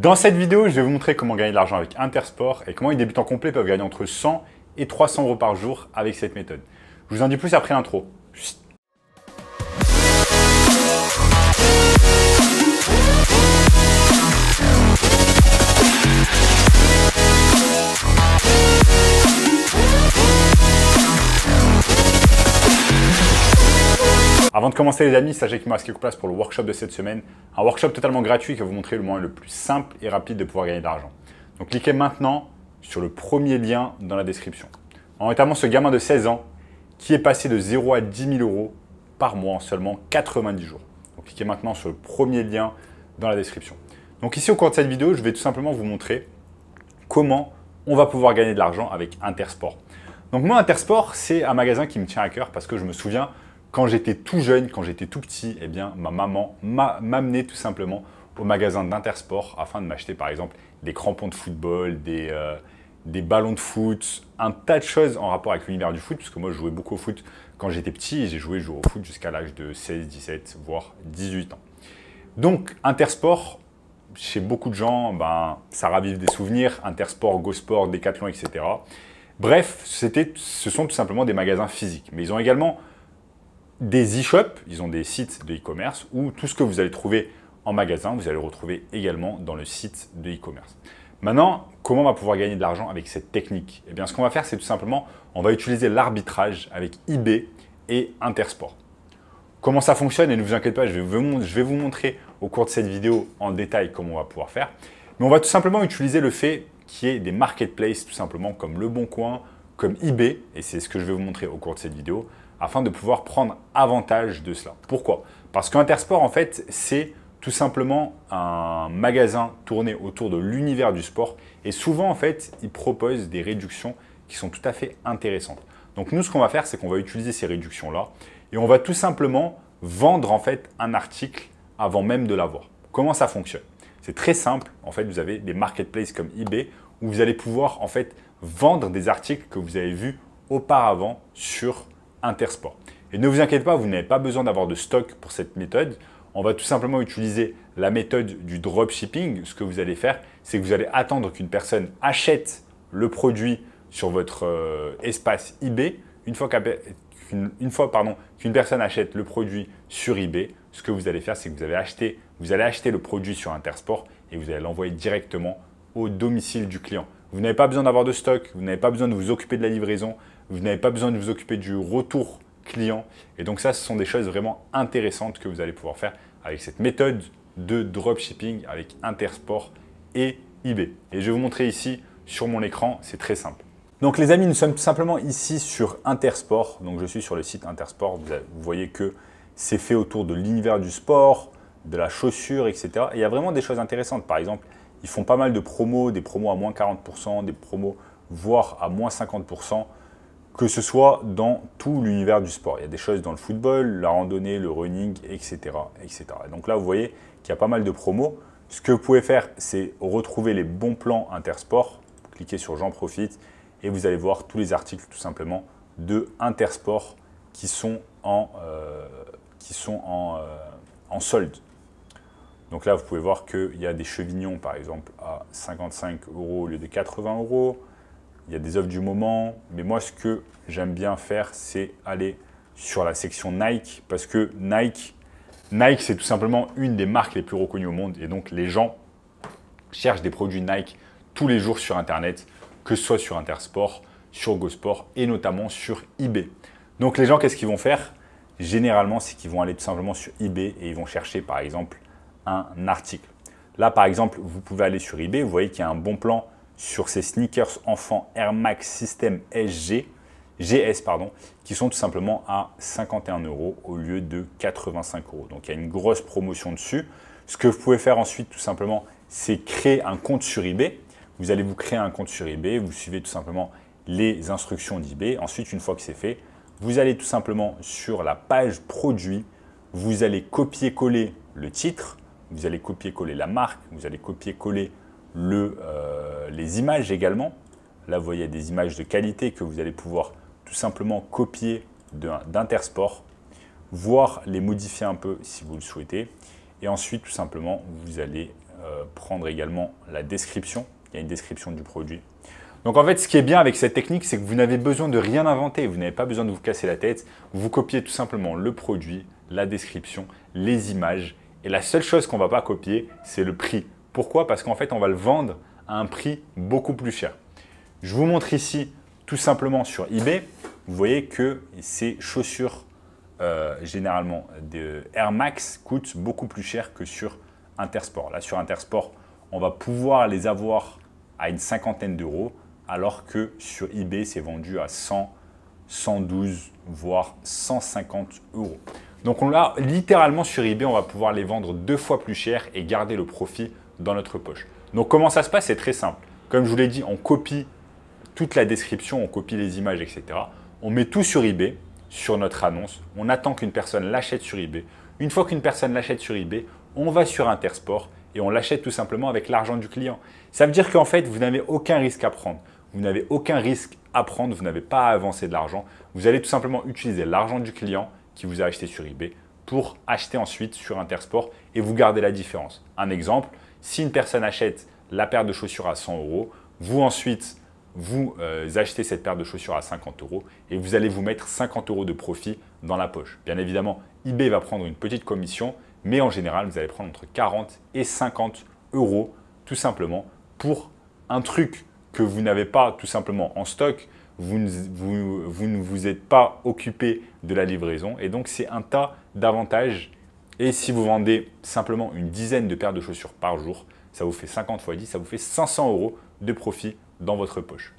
Dans cette vidéo, je vais vous montrer comment gagner de l'argent avec Intersport et comment les débutants complets peuvent gagner entre 100 et 300 euros par jour avec cette méthode. Je vous en dis plus après l'intro. Avant de commencer les amis, sachez qu'il me reste quelques places pour le workshop de cette semaine. Un workshop totalement gratuit qui va vous montrer le moyen le plus simple et rapide de pouvoir gagner de l'argent. Donc cliquez maintenant sur le premier lien dans la description. En notamment ce gamin de 16 ans qui est passé de 0 à 10 000 euros par mois en seulement 90 jours. Donc cliquez maintenant sur le premier lien dans la description. Donc ici au cours de cette vidéo, je vais tout simplement vous montrer comment on va pouvoir gagner de l'argent avec Intersport. Donc moi Intersport, c'est un magasin qui me tient à cœur parce que je me souviens quand j'étais tout jeune, quand j'étais tout petit, eh bien, ma maman m'amenait tout simplement au magasin d'Intersport afin de m'acheter par exemple des crampons de football, euh, des, ballons de foot, un tas de choses en rapport avec l'univers du foot, parce que moi je jouais beaucoup au foot quand j'étais petit, j'ai joué au foot jusqu'à l'âge de 16, 17, voire 18 ans. Donc Intersport, chez beaucoup de gens, ben, ça ravive des souvenirs, Intersport, GoSport, Decathlon, etc. Bref, ce sont tout simplement des magasins physiques, mais ils ont également des e-shops, ils ont des sites de e-commerce où tout ce que vous allez trouver en magasin, vous allez le retrouver également dans le site de e-commerce. Maintenant, comment on va pouvoir gagner de l'argent avec cette technique Eh bien, ce qu'on va faire, c'est tout simplement, on va utiliser l'arbitrage avec eBay et Intersport. Comment ça fonctionne Et ne vous inquiétez pas, je vais vous montrer au cours de cette vidéo en détail comment on va pouvoir faire. Mais on va tout simplement utiliser le fait qu'il y ait des marketplaces tout simplement comme Le Bon Coin, comme eBay, et c'est ce que je vais vous montrer au cours de cette vidéo, afin de pouvoir prendre avantage de cela. Pourquoi Parce qu'Intersport, en fait, c'est tout simplement un magasin tourné autour de l'univers du sport, et souvent, en fait, il propose des réductions qui sont tout à fait intéressantes. Donc nous, ce qu'on va faire, c'est qu'on va utiliser ces réductions-là, et on va tout simplement vendre, en fait, un article avant même de l'avoir. Comment ça fonctionne C'est très simple. En fait, vous avez des marketplaces comme eBay où vous allez pouvoir, en fait, vendre des articles que vous avez vus auparavant sur Intersport. Et ne vous inquiétez pas, vous n'avez pas besoin d'avoir de stock pour cette méthode. On va tout simplement utiliser la méthode du dropshipping. Ce que vous allez faire, c'est que vous allez attendre qu'une personne achète le produit sur votre euh, espace eBay. Une fois qu'une personne achète le produit sur eBay, ce que vous allez faire, c'est que vous, vous allez acheter le produit sur Intersport et vous allez l'envoyer directement au domicile du client. Vous n'avez pas besoin d'avoir de stock, vous n'avez pas besoin de vous occuper de la livraison, vous n'avez pas besoin de vous occuper du retour client. Et donc ça, ce sont des choses vraiment intéressantes que vous allez pouvoir faire avec cette méthode de dropshipping avec Intersport et eBay. Et je vais vous montrer ici sur mon écran, c'est très simple. Donc les amis, nous sommes tout simplement ici sur Intersport. Donc je suis sur le site Intersport. Vous voyez que c'est fait autour de l'univers du sport, de la chaussure, etc. il y a vraiment des choses intéressantes. Par exemple, ils font pas mal de promos, des promos à moins 40%, des promos voire à moins 50%, que ce soit dans tout l'univers du sport. Il y a des choses dans le football, la randonnée, le running, etc. etc. donc là, vous voyez qu'il y a pas mal de promos. Ce que vous pouvez faire, c'est retrouver les bons plans Intersport. cliquez sur J'en profite et vous allez voir tous les articles tout simplement de Intersport qui sont en, euh, qui sont en, euh, en solde. Donc là, vous pouvez voir qu'il y a des chevignons, par exemple, à 55 euros au lieu de 80 euros. Il y a des offres du moment. Mais moi, ce que j'aime bien faire, c'est aller sur la section Nike parce que Nike, Nike, c'est tout simplement une des marques les plus reconnues au monde. Et donc, les gens cherchent des produits Nike tous les jours sur Internet, que ce soit sur Intersport, sur GoSport et notamment sur eBay. Donc, les gens, qu'est-ce qu'ils vont faire Généralement, c'est qu'ils vont aller tout simplement sur eBay et ils vont chercher, par exemple, un article. Là, par exemple, vous pouvez aller sur eBay, vous voyez qu'il y a un bon plan sur ces sneakers enfants Air Max System SG, GS, pardon, qui sont tout simplement à 51 euros au lieu de 85 euros. Donc, il y a une grosse promotion dessus. Ce que vous pouvez faire ensuite, tout simplement, c'est créer un compte sur eBay. Vous allez vous créer un compte sur eBay, vous suivez tout simplement les instructions d'eBay. Ensuite, une fois que c'est fait, vous allez tout simplement sur la page produit, vous allez copier-coller le titre, vous allez copier-coller la marque, vous allez copier-coller euh, les images également. Là, vous voyez des images de qualité que vous allez pouvoir tout simplement copier d'Intersport, voire les modifier un peu si vous le souhaitez. Et ensuite, tout simplement, vous allez euh, prendre également la description. Il y a une description du produit. Donc en fait, ce qui est bien avec cette technique, c'est que vous n'avez besoin de rien inventer, vous n'avez pas besoin de vous casser la tête, vous copiez tout simplement le produit, la description, les images et la seule chose qu'on va pas copier, c'est le prix. Pourquoi Parce qu'en fait, on va le vendre à un prix beaucoup plus cher. Je vous montre ici tout simplement sur eBay. Vous voyez que ces chaussures, euh, généralement de Air Max, coûtent beaucoup plus cher que sur Intersport. Là, sur Intersport, on va pouvoir les avoir à une cinquantaine d'euros, alors que sur eBay, c'est vendu à 100, 112, voire 150 euros. Donc on l'a littéralement sur eBay, on va pouvoir les vendre deux fois plus cher et garder le profit dans notre poche. Donc comment ça se passe C'est très simple. Comme je vous l'ai dit, on copie toute la description, on copie les images, etc. On met tout sur eBay, sur notre annonce. On attend qu'une personne l'achète sur eBay. Une fois qu'une personne l'achète sur eBay, on va sur Intersport et on l'achète tout simplement avec l'argent du client. Ça veut dire qu'en fait, vous n'avez aucun risque à prendre. Vous n'avez aucun risque à prendre, vous n'avez pas à avancer de l'argent. Vous allez tout simplement utiliser l'argent du client qui vous a acheté sur eBay pour acheter ensuite sur Intersport et vous gardez la différence. Un exemple, si une personne achète la paire de chaussures à 100 euros, vous ensuite vous euh, achetez cette paire de chaussures à 50 euros et vous allez vous mettre 50 euros de profit dans la poche. Bien évidemment, eBay va prendre une petite commission, mais en général, vous allez prendre entre 40 et 50 euros tout simplement pour un truc que vous n'avez pas tout simplement en stock, vous ne vous, êtes pas occupé de la livraison. Et donc, c'est un tas d'avantages. Et si vous vendez simplement une dizaine de paires de chaussures par jour, ça vous fait 50 fois 10, ça vous fait 500 euros de profit dans votre poche.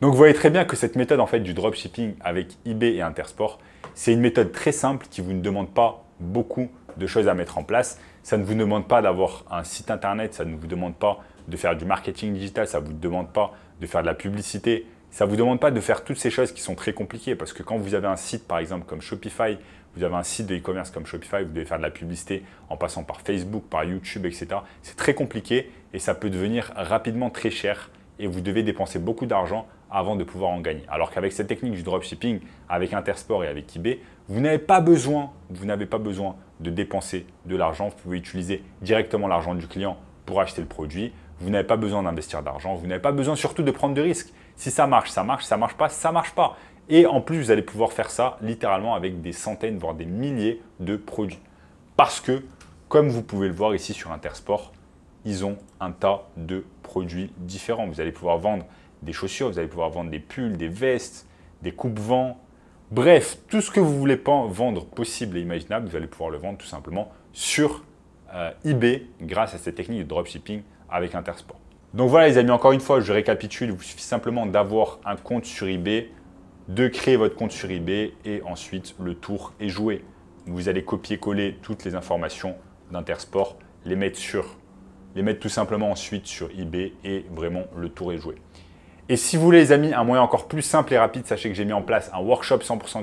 Donc vous voyez très bien que cette méthode en fait du dropshipping avec eBay et Intersport, c'est une méthode très simple qui vous ne demande pas beaucoup de choses à mettre en place. Ça ne vous demande pas d'avoir un site internet, ça ne vous demande pas de faire du marketing digital, ça ne vous demande pas de faire de la publicité, ça ne vous demande pas de faire toutes ces choses qui sont très compliquées parce que quand vous avez un site par exemple comme Shopify, vous avez un site de e-commerce comme Shopify, vous devez faire de la publicité en passant par Facebook, par YouTube, etc. C'est très compliqué et ça peut devenir rapidement très cher et vous devez dépenser beaucoup d'argent avant de pouvoir en gagner. Alors qu'avec cette technique du dropshipping, avec Intersport et avec eBay, vous n'avez pas besoin, vous n'avez pas besoin de dépenser de l'argent. Vous pouvez utiliser directement l'argent du client pour acheter le produit. Vous n'avez pas besoin d'investir d'argent, vous n'avez pas besoin surtout de prendre de risques. Si ça marche, ça marche, ça marche pas, ça marche pas. Et en plus, vous allez pouvoir faire ça littéralement avec des centaines, voire des milliers de produits. Parce que, comme vous pouvez le voir ici sur Intersport, ils ont un tas de produits différents. Vous allez pouvoir vendre des chaussures, vous allez pouvoir vendre des pulls, des vestes, des coupes vent Bref, tout ce que vous voulez pas vendre possible et imaginable, vous allez pouvoir le vendre tout simplement sur euh, eBay grâce à cette technique de dropshipping avec Intersport. Donc voilà les amis, encore une fois, je récapitule, il vous suffit simplement d'avoir un compte sur eBay, de créer votre compte sur eBay et ensuite le tour est joué. Vous allez copier-coller toutes les informations d'Intersport, les mettre sur, les mettre tout simplement ensuite sur eBay et vraiment le tour est joué. Et si vous voulez les amis, un moyen encore plus simple et rapide, sachez que j'ai mis en place un workshop 100% gratuit